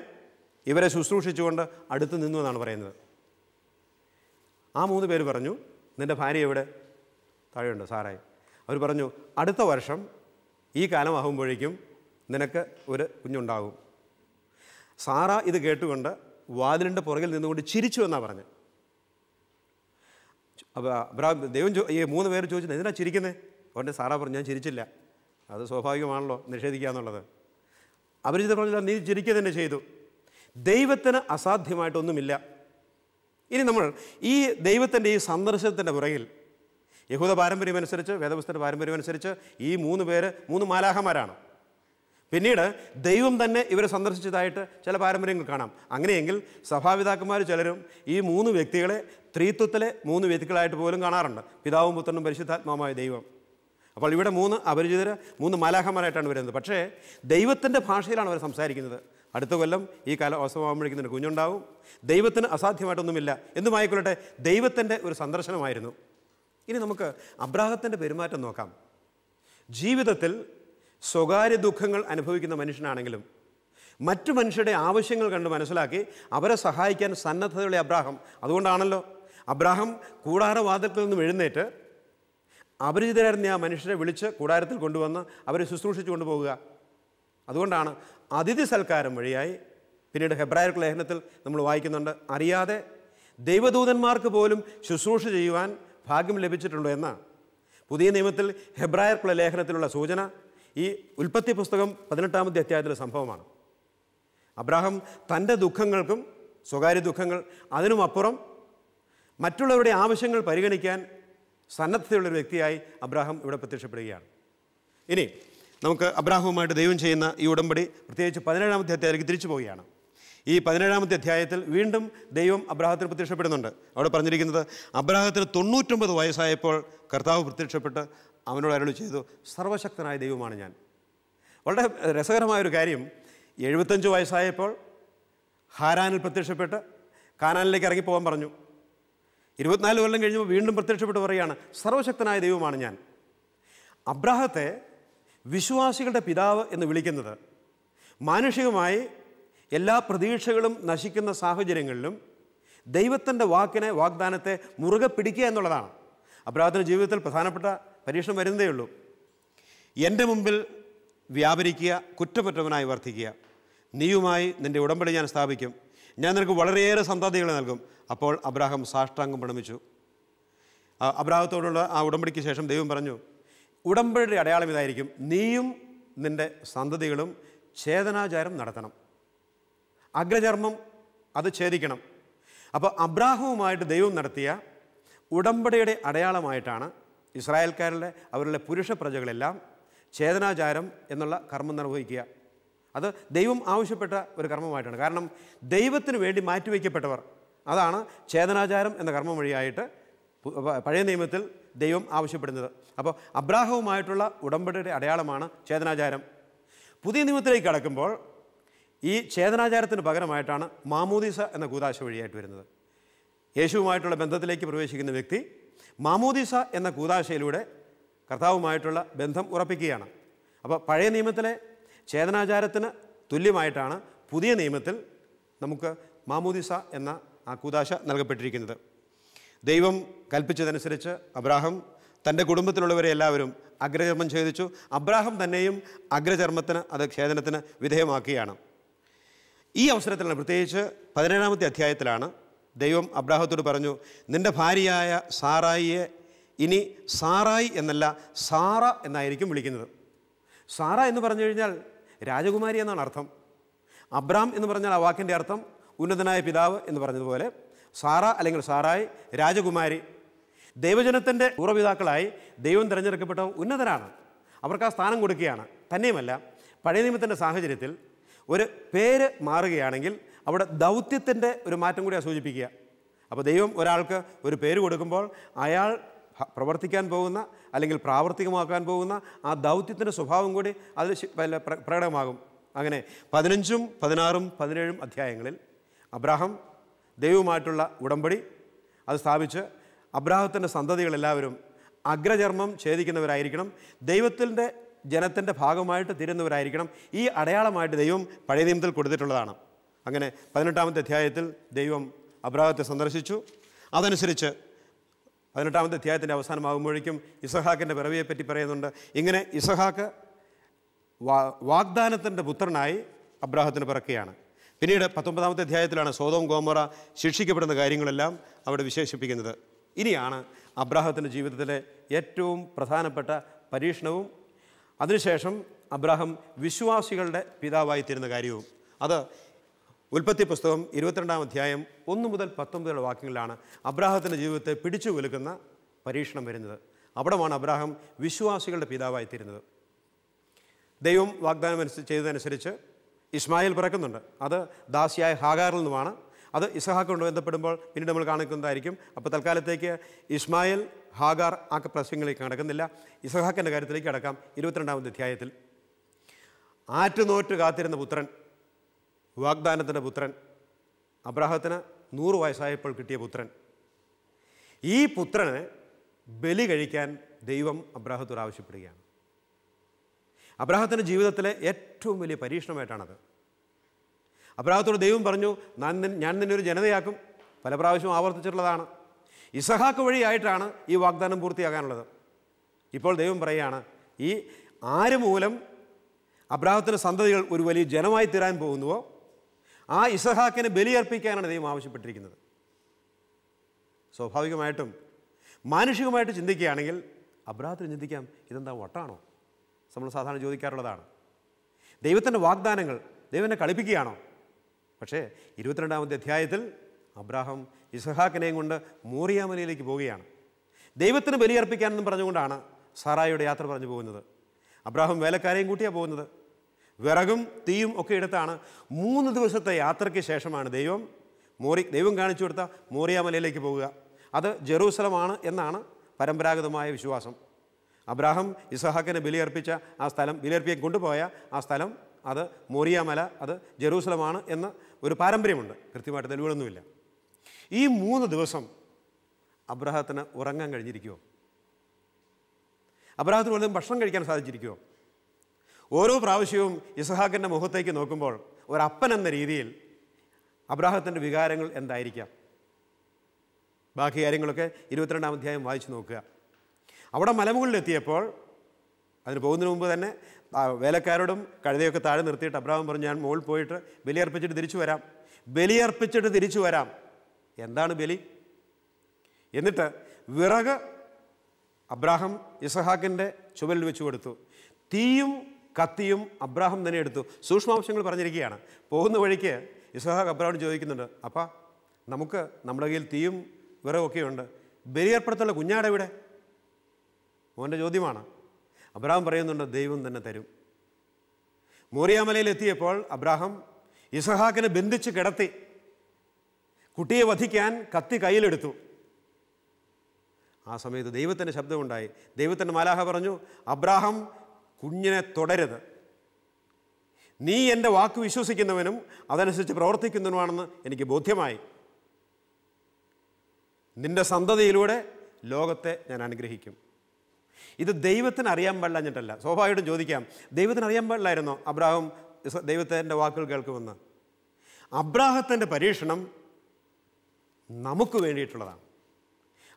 ഇവരെ ശുശ്രൂഷിച്ചുകൊണ്ട് അടുത്ത് നിന്നു എന്നാണ് പറയുന്നത് ആ മൂന്ന് പേര് പറഞ്ഞു നിൻ്റെ ഭാര്യ എവിടെ താഴെയുണ്ട് സാറായി അവർ പറഞ്ഞു അടുത്ത വർഷം ഈ കാലമാകുമ്പോഴേക്കും നിനക്ക് ഒരു കുഞ്ഞുണ്ടാകും സാറ ഇത് കേട്ടുകൊണ്ട് വാതിലിൻ്റെ പുറകിൽ നിന്നുകൊണ്ട് ചിരിച്ചു എന്നാണ് പറഞ്ഞത് അപ്പോൾ ദൈവം ചോ ഈ മൂന്ന് പേര് ചോദിച്ചു എന്തിനാണ് ചിരിക്കുന്നത് അവൻ്റെ സാറാ പറഞ്ഞു ഞാൻ ചിരിച്ചില്ല അത് സ്വാഭാവികമാണല്ലോ നിഷേധിക്കുക എന്നുള്ളത് അപരിചിത പറഞ്ഞില്ല നീ ചിരിക്കുക തന്നെ ചെയ്തു ദൈവത്തിന് അസാധ്യമായിട്ടൊന്നുമില്ല ഇനി നമ്മൾ ഈ ദൈവത്തിൻ്റെ ഈ സന്ദർശനത്തിൻ്റെ പുറകിൽ യഹൂദ അനുസരിച്ച് വേദപുസ്തക അനുസരിച്ച് ഈ മൂന്ന് പേര് മൂന്ന് മാലാഹമാരാണ് പിന്നീട് ദൈവം തന്നെ ഇവരെ സന്ദർശിച്ചതായിട്ട് ചില പാരമ്പര്യങ്ങൾ കാണാം അങ്ങനെയെങ്കിൽ സഭാപിതാക്കന്മാർ ചിലരും ഈ മൂന്ന് വ്യക്തികളെ ത്രീത്വത്തിലെ മൂന്ന് വ്യക്തികളായിട്ട് പോലും കാണാറുണ്ട് പിതാവും പുത്രനും പരിശുദ്ധാത്മാവുമായ ദൈവം അപ്പോൾ ഇവിടെ മൂന്ന് അപരിചിതർ മൂന്ന് മാലാഹമാരായിട്ടാണ് വരുന്നത് പക്ഷേ ദൈവത്തിൻ്റെ ഭാഷയിലാണ് അവർ സംസാരിക്കുന്നത് അടുത്ത കൊല്ലം ഈ കാല ഓസമാകുമ്പോഴേക്കും കുഞ്ഞുണ്ടാവും ദൈവത്തിന് അസാധ്യമായിട്ടൊന്നുമില്ല എന്നുമായിക്കൊള്ളട്ടെ ദൈവത്തിൻ്റെ ഒരു സന്ദർശനമായിരുന്നു ഇനി നമുക്ക് അബ്രാഹത്തിൻ്റെ പെരുമാറ്റം നോക്കാം ജീവിതത്തിൽ സ്വകാര്യ ദുഃഖങ്ങൾ അനുഭവിക്കുന്ന മനുഷ്യനാണെങ്കിലും മറ്റു മനുഷ്യരുടെ ആവശ്യങ്ങൾ കണ്ട് മനസ്സിലാക്കി അവരെ സഹായിക്കാൻ സന്നദ്ധതയുള്ള അബ്രാഹം അതുകൊണ്ടാണല്ലോ അബ്രാഹം കൂടാരവാദത്തിൽ നിന്നും എഴുന്നേറ്റ് അപരിചിതരായിരുന്ന ആ മനുഷ്യരെ വിളിച്ച് കൂടാരത്തിൽ കൊണ്ടുവന്ന് അവരെ ശുശ്രൂഷിച്ചു കൊണ്ടുപോകുക അതുകൊണ്ടാണ് അതിഥി സൽക്കാരം വഴിയായി പിന്നീട് ഹെബ്രായർക്ക് ലേഖനത്തിൽ നമ്മൾ വായിക്കുന്നുണ്ട് അറിയാതെ ദൈവദൂതന്മാർക്ക് പോലും ശുശ്രൂഷ ചെയ്യുവാൻ ഭാഗ്യം ലഭിച്ചിട്ടുണ്ടോ എന്ന പുതിയ നിയമത്തിൽ ഹെബ്രായർക്കുള്ള ലേഖനത്തിലുള്ള സൂചന ഈ ഉൽപ്പത്തി പുസ്തകം പതിനെട്ടാമത്തെ അധ്യായത്തിലെ സംഭവമാണ് അബ്രാഹം തൻ്റെ ദുഃഖങ്ങൾക്കും സ്വകാര്യ ദുഃഖങ്ങൾ അതിനുമപ്പുറം മറ്റുള്ളവരുടെ ആവശ്യങ്ങൾ പരിഗണിക്കാൻ സന്നദ്ധതയുള്ളൊരു വ്യക്തിയായി അബ്രാഹം ഇവിടെ പ്രത്യക്ഷപ്പെടുകയാണ് ഇനി നമുക്ക് അബ്രാഹവുമായിട്ട് ദൈവം ചെയ്യുന്ന ഈ ഉടമ്പടി പ്രത്യേകിച്ച് പതിനേഴാമത്തെ അധ്യായത്തിലേക്ക് തിരിച്ചു പോവുകയാണ് ഈ പതിനേഴാമത്തെ അധ്യായത്തിൽ വീണ്ടും ദൈവം അബ്രാഹത്തിന് പ്രത്യക്ഷപ്പെടുന്നുണ്ട് അവിടെ പറഞ്ഞിരിക്കുന്നത് അബ്രാഹത്തിന് തൊണ്ണൂറ്റൊമ്പത് വയസ്സായപ്പോൾ കർത്താവ് പ്രത്യക്ഷപ്പെട്ട് അവനോട് അരുളി ചെയ്തു സർവശക്തനായ ദൈവമാണ് ഞാൻ വളരെ രസകരമായൊരു കാര്യം എഴുപത്തഞ്ച് വയസ്സായപ്പോൾ ഹാരാനിൽ പ്രത്യക്ഷപ്പെട്ട് കാനാനിലേക്ക് ഇറങ്ങിപ്പോകാൻ പറഞ്ഞു ഇരുപത്തിനാല് കൊല്ലം കഴിഞ്ഞപ്പോൾ വീണ്ടും പ്രത്യക്ഷപ്പെട്ട് പറയുകയാണ് സർവശക്തനായ ദൈവമാണ് ഞാൻ അബ്രാഹത്തെ വിശ്വാസികളുടെ പിതാവ് എന്ന് വിളിക്കുന്നത് മാനുഷികമായി എല്ലാ പ്രതീക്ഷകളും നശിക്കുന്ന സാഹചര്യങ്ങളിലും ദൈവത്തിൻ്റെ വാക്കിനെ വാഗ്ദാനത്തെ മുറുകെ പിടിക്കുക എന്നുള്ളതാണ് അപരാധന ജീവിതത്തിൽ പ്രധാനപ്പെട്ട പരീക്ഷണം വരുന്നതേ ഉള്ളൂ എൻ്റെ മുമ്പിൽ വ്യാപരിക്കുക കുറ്റപ്പെട്ടവനായി വർദ്ധിക്കുക നീയുമായി നിൻ്റെ ഉടമ്പടി ഞാൻ സ്ഥാപിക്കും ഞാൻ നിനക്ക് വളരെയേറെ സന്താതികളെ നൽകും അപ്പോൾ അബ്രാഹം സാഷ്ടാംഗം പ്രണമിച്ചു അബ്രാഹത്തോടുള്ള ആ ഉടമ്പടിക്ക് ശേഷം ദൈവം പറഞ്ഞു ഉടമ്പടിയുടെ അടയാളം ഇതായിരിക്കും നീയും നിൻ്റെ സന്തതികളും ഛേദനാചാരം നടത്തണം അഗ്രചർമ്മം അത് ഛേദിക്കണം അപ്പോൾ അബ്രാഹവുമായിട്ട് ദൈവം നടത്തിയ ഉടമ്പടിയുടെ അടയാളമായിട്ടാണ് ഇസ്രായേൽക്കാരുടെ അവരുടെ പുരുഷ പ്രജകളെല്ലാം ഛേദനാചാരം എന്നുള്ള കർമ്മം നിർവഹിക്കുക അത് ദൈവം ആവശ്യപ്പെട്ട ഒരു കർമ്മമായിട്ടാണ് കാരണം ദൈവത്തിന് വേണ്ടി മാറ്റിവെക്കപ്പെട്ടവർ അതാണ് ഛേദനാചാരം എന്ന കർമ്മം വഴിയായിട്ട് പഴയ നിയമത്തിൽ ദൈവം ആവശ്യപ്പെടുന്നത് അപ്പോൾ അബ്രാഹവുമായിട്ടുള്ള ഉടമ്പടിയുടെ അടയാളമാണ് ഛേദനാചാരം പുതിയ നിയമത്തിലേക്ക് കടക്കുമ്പോൾ ഈ ഛേദനാചാരത്തിന് പകരമായിട്ടാണ് മാമൂദീസ എന്ന കൂതാശ വഴിയായിട്ട് വരുന്നത് യേശുവുമായിട്ടുള്ള ബന്ധത്തിലേക്ക് പ്രവേശിക്കുന്ന വ്യക്തി മാമൂദീസ എന്ന കൂതാശയിലൂടെ കർത്താവുമായിട്ടുള്ള ബന്ധം ഉറപ്പിക്കുകയാണ് അപ്പോൾ പഴയ നിയമത്തിലെ ഛേദനാചാരത്തിന് തുല്യമായിട്ടാണ് പുതിയ നിയമത്തിൽ നമുക്ക് മാമൂദിസ എന്ന ആ കൂതാശ നൽകപ്പെട്ടിരിക്കുന്നത് ദൈവം കൽപ്പിച്ചതനുസരിച്ച് അബ്രാഹം തൻ്റെ കുടുംബത്തിലുള്ളവരെ എല്ലാവരും അഗ്രചർമ്മം ഛേദിച്ചു അബ്രാഹം തന്നെയും അഗ്രചർമ്മത്തിന് അത് ഛേദനത്തിന് വിധേയമാക്കുകയാണ് ഈ അവസരത്തിലാണ് പ്രത്യേകിച്ച് പതിനേഴാമത്തെ അധ്യായത്തിലാണ് ദൈവം അബ്രാഹത്തോട് പറഞ്ഞു നിൻ്റെ ഭാര്യയായ സാറായിയെ ഇനി സാറായി എന്നല്ല സാറ എന്നായിരിക്കും വിളിക്കുന്നത് സാറ എന്ന് പറഞ്ഞു കഴിഞ്ഞാൽ രാജകുമാരി എന്നാണ് അർത്ഥം അബ്രാം എന്ന് പറഞ്ഞാൽ ആ വാക്കിൻ്റെ അർത്ഥം ഉന്നതനായ പിതാവ് എന്ന് പറഞ്ഞതുപോലെ സാറ അല്ലെങ്കിൽ സാറായി രാജകുമാരി ദൈവജനത്തിൻ്റെ പൂർവ്വപിതാക്കളായി ദൈവം തിരഞ്ഞെടുക്കപ്പെട്ട ഉന്നതരാണ് അവർക്ക് ആ സ്ഥാനം കൊടുക്കുകയാണ് തന്നെയുമല്ല പഴയ നിയമത്തിൻ്റെ സാഹചര്യത്തിൽ ഒരു പേര് മാറുകയാണെങ്കിൽ അവിടെ ദൗത്യത്തിൻ്റെ ഒരു മാറ്റം കൂടി സൂചിപ്പിക്കുക അപ്പോൾ ദൈവം ഒരാൾക്ക് ഒരു പേര് കൊടുക്കുമ്പോൾ അയാൾ പ്രവർത്തിക്കാൻ പോകുന്ന അല്ലെങ്കിൽ പ്രാവർത്തികമാക്കാൻ പോകുന്ന ആ ദൗത്യത്തിൻ്റെ സ്വഭാവം കൂടി അതിൽ പ്രകടമാകും അങ്ങനെ പതിനഞ്ചും പതിനാറും പതിനേഴും അധ്യായങ്ങളിൽ അബ്രാഹം ദൈവവുമായിട്ടുള്ള ഉടമ്പടി അത് സ്ഥാപിച്ച് അബ്രാഹത്തിൻ്റെ സന്തതികളെല്ലാവരും അഗ്രചർമ്മം ഛേദിക്കുന്നവരായിരിക്കണം ദൈവത്തിൻ്റെ ജനത്തിൻ്റെ ഭാഗമായിട്ട് തീരുന്നവരായിരിക്കണം ഈ അടയാളമായിട്ട് ദൈവം പഴയ നിയമത്തിൽ കൊടുത്തിട്ടുള്ളതാണ് അങ്ങനെ പതിനെട്ടാമത്തെ അധ്യായത്തിൽ ദൈവം അബ്രാഹത്തെ സന്ദർശിച്ചു അതനുസരിച്ച് പതിനെട്ടാമത്തെ അധ്യായത്തിൻ്റെ അവസാനമാകുമ്പോഴേക്കും ഇസഹാക്കിൻ്റെ പിറവിയെപ്പറ്റി പറയുന്നുണ്ട് ഇങ്ങനെ ഇസഹാക്ക് വാ വാഗ്ദാനത്തിൻ്റെ പുത്രനായി അബ്രാഹത്തിന് പിറക്കുകയാണ് പിന്നീട് പത്തൊമ്പതാമത്തെ അധ്യായത്തിലാണ് സോതവും ഗോമറ ശിക്ഷിക്കപ്പെടുന്ന കാര്യങ്ങളെല്ലാം അവിടെ വിശേഷിപ്പിക്കുന്നത് ഇനിയാണ് അബ്രാഹത്തിൻ്റെ ജീവിതത്തിലെ ഏറ്റവും പ്രധാനപ്പെട്ട പരീക്ഷണവും അതിനുശേഷം അബ്രഹാം വിശ്വാസികളുടെ പിതാവായി തീരുന്ന കാര്യവും അത് ഉൽപ്പത്തി പുസ്തകം ഇരുപത്തിരണ്ടാം അധ്യായം ഒന്ന് മുതൽ പത്തൊമ്പതുള്ള വാക്യങ്ങളിലാണ് അബ്രാഹത്തിൻ്റെ ജീവിതത്തെ പിടിച്ചു വിലക്കുന്ന പരീക്ഷണം വരുന്നത് അവിടമാണ് അബ്രാഹം വിശ്വാസികളുടെ പിതാവായി തീരുന്നത് ദൈവം വാഗ്ദാനം അനുസരിച്ച് ചെയ്തതനുസരിച്ച് ഇസ്മായിൽ പിറക്കുന്നുണ്ട് അത് ദാസിയായ ഹാഗാറിൽ നിന്നുമാണ് അത് ഇസഹാക്കുകൊണ്ട് ബന്ധപ്പെടുമ്പോൾ പിന്നീട് നമ്മൾ കാണിക്കുന്നതായിരിക്കും അപ്പോൾ തൽക്കാലത്തേക്ക് ഇസ്മായിൽ ഹാഗാർ ആ പ്രശ്നങ്ങളിലേക്ക് കടക്കുന്നില്ല ഇസഹാക്കിൻ്റെ കാര്യത്തിലേക്ക് കടക്കാം ഇരുപത്തിരണ്ടാമത്തെ അധ്യായത്തിൽ ആറ്റുനോറ്റ് കാത്തിരുന്ന പുത്രൻ വാഗ്ദാനത്തിൻ്റെ പുത്രൻ അബ്രാഹത്തിന് നൂറ് വയസ്സായപ്പോൾ കിട്ടിയ പുത്രൻ ഈ പുത്രന് ബലി കഴിക്കാൻ ദൈവം അബ്രാഹത്തോട് ആവശ്യപ്പെടുകയാണ് അബ്രാഹത്തിൻ്റെ ജീവിതത്തിലെ ഏറ്റവും വലിയ പരീക്ഷണമായിട്ടാണത് അബ്രാഹത്തോട് ദൈവം പറഞ്ഞു ഞാൻ നിന്നെ ഒരു ജനതയാക്കും പല പ്രാവശ്യം ആവർത്തിച്ചിട്ടുള്ളതാണ് ഇസഹാക്ക് വഴിയായിട്ടാണ് ഈ വാഗ്ദാനം പൂർത്തിയാകാനുള്ളത് ഇപ്പോൾ ദൈവം പറയുകയാണ് ഈ ആര് മൂലം അബ്രാഹത്തിൻ്റെ സന്തതികൾ ഒരു വലിയ ജനമായി തീരാൻ പോകുന്നുവോ ആ ഇസഹാക്കിനെ ബലിയർപ്പിക്കാനാണ് ദൈവം ആവശ്യപ്പെട്ടിരിക്കുന്നത് സ്വാഭാവികമായിട്ടും മാനുഷികമായിട്ട് ചിന്തിക്കുകയാണെങ്കിൽ അബ്രാഹത്തിന് ചിന്തിക്കാം ഇതെന്താ വട്ടാണോ നമ്മൾ സാധാരണ ചോദിക്കാറുള്ളതാണ് ദൈവത്തിൻ്റെ വാഗ്ദാനങ്ങൾ ദൈവനെ കളിപ്പിക്കുകയാണോ പക്ഷേ ഇരുപത്തിരണ്ടാമത്തെ അധ്യായത്തിൽ അബ്രാഹം ഇസഹാക്കിനെയും കൊണ്ട് മോറിയാമലയിലേക്ക് പോവുകയാണ് ദൈവത്തിന് ബലിയർപ്പിക്കാനെന്നും പറഞ്ഞുകൊണ്ടാണ് സാറായിയുടെ യാത്ര പറഞ്ഞു പോകുന്നത് അബ്രാഹം വേലക്കാരെയും കൂട്ടിയാണ് പോകുന്നത് വിറകും തീയും ഒക്കെ എടുത്താണ് മൂന്ന് ദിവസത്തെ യാത്രയ്ക്ക് ശേഷമാണ് ദൈവം മോറി ദൈവം കാണിച്ചു കൊടുത്ത മോറിയാമലയിലേക്ക് പോവുക അത് ജെറൂസലമാണ് എന്നാണ് പരമ്പരാഗതമായ വിശ്വാസം അബ്രാഹം ഇസഹാക്കിനെ ബലിയർപ്പിച്ച ആ സ്ഥലം ബലിയർപ്പിയെ കൊണ്ടുപോയ ആ സ്ഥലം അത് മോറിയാമല അത് ജെറൂസലമാണ് എന്ന് ഒരു പാരമ്പര്യമുണ്ട് കൃത്യമായിട്ട് തെളിവുകളൊന്നുമില്ല ഈ മൂന്ന് ദിവസം അബ്രഹത്തിന് ഉറങ്ങാൻ കഴിഞ്ഞിരിക്കുമോ അബ്രഹത്തിന് വല്ലതും ഭക്ഷണം കഴിക്കാൻ സാധിച്ചിരിക്കുമോ ഓരോ പ്രാവശ്യവും ഇസഹാക്കിൻ്റെ മുഖത്തേക്ക് നോക്കുമ്പോൾ ഒരപ്പൻ എന്ന രീതിയിൽ അബ്രാഹത്തിൻ്റെ വികാരങ്ങൾ എന്തായിരിക്കാം ബാക്കി കാര്യങ്ങളൊക്കെ ഇരുപത്തിരണ്ടാം അധ്യായം വായിച്ചു നോക്കുക അവിടെ മലമുകളിലെത്തിയപ്പോൾ അതിന് പോകുന്നതിന് മുമ്പ് തന്നെ വേലക്കാരോടും കഴുതയൊക്കെ താഴെ നിർത്തിയിട്ട് അബ്രാഹം പറഞ്ഞു ഞാൻ മുകളിൽ പോയിട്ട് ബലിയർപ്പിച്ചിട്ട് തിരിച്ചു വരാം ബലിയർപ്പിച്ചിട്ട് തിരിച്ചു വരാം എന്താണ് ബലി എന്നിട്ട് വിറക് അബ്രാഹം ഇസഹാക്കിൻ്റെ ചുവലിൽ വെച്ചു കൊടുത്തു തീയും കത്തിയും അബ്രാഹം തന്നെ എടുത്തു സൂക്ഷ്മാംശങ്ങൾ പറഞ്ഞിരിക്കുകയാണ് പോകുന്ന വഴിക്ക് ഇസഹാഖ് അബ്രാഹം ചോദിക്കുന്നുണ്ട് അപ്പം നമുക്ക് നമ്മുടെ കയ്യിൽ തീയും വിറകൊക്കെ ഉണ്ട് ബലിയർപ്പുറത്തുള്ള കുഞ്ഞാടെ ഇവിടെ മോൻ്റെ ചോദ്യമാണ് അബ്രാഹം പറയുന്നുണ്ട് ദൈവം തന്നെ തരും മോറിയാമലയിൽ എത്തിയപ്പോൾ അബ്രാഹം ഇസഹാക്കിനെ ബന്ധിച്ച് കിടത്തി കുട്ടിയെ വധിക്കാൻ കത്തി കയ്യിലെടുത്തു ആ സമയത്ത് ദൈവത്തിൻ്റെ ശബ്ദമുണ്ടായി ദൈവത്തിൻ്റെ മാലാഹ പറഞ്ഞു അബ്രാഹം കുഞ്ഞിനെ തുടരുത് നീ എൻ്റെ വാക്ക് വിശ്വസിക്കുന്നവനും അതനുസരിച്ച് പ്രവർത്തിക്കുന്നവനുമാണെന്ന് എനിക്ക് ബോധ്യമായി നിന്റെ സന്തതിയിലൂടെ ലോകത്തെ ഞാൻ അനുഗ്രഹിക്കും ഇത് ദൈവത്തിന് അറിയാൻ പാടില്ലാഞ്ഞിട്ടല്ല സ്വാഭാവികമായിട്ടും ചോദിക്കാം ദൈവത്തിന് അറിയാൻ പാടില്ലായിരുന്നോ അബ്രാഹം ദൈവത്തിൻ്റെ വാക്കുകൾ കേൾക്കുമെന്ന് അബ്രാഹത്തിൻ്റെ പരീക്ഷണം നമുക്ക് വേണ്ടിയിട്ടുള്ളതാണ്